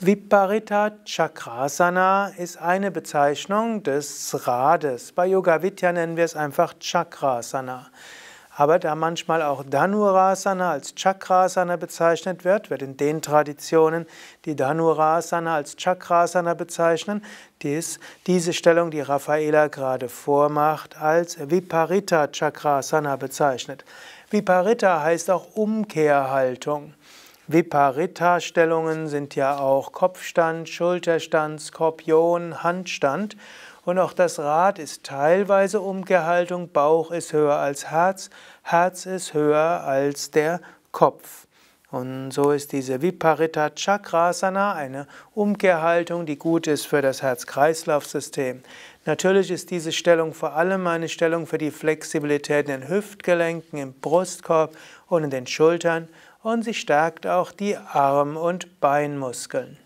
Viparita Chakrasana ist eine Bezeichnung des Rades. Bei Yoga Vidya nennen wir es einfach Chakrasana. Aber da manchmal auch Dhanurasana als Chakrasana bezeichnet wird, wird in den Traditionen, die Dhanurasana als Chakrasana bezeichnen, dies, diese Stellung, die Raffaela gerade vormacht, als Viparita Chakrasana bezeichnet. Viparita heißt auch Umkehrhaltung. Viparita-Stellungen sind ja auch Kopfstand, Schulterstand, Skorpion, Handstand. Und auch das Rad ist teilweise Umkehrhaltung. Bauch ist höher als Herz, Herz ist höher als der Kopf. Und so ist diese Viparita Chakrasana eine Umkehrhaltung, die gut ist für das Herz-Kreislauf-System. Natürlich ist diese Stellung vor allem eine Stellung für die Flexibilität in den Hüftgelenken, im Brustkorb und in den Schultern und sie stärkt auch die Arm- und Beinmuskeln.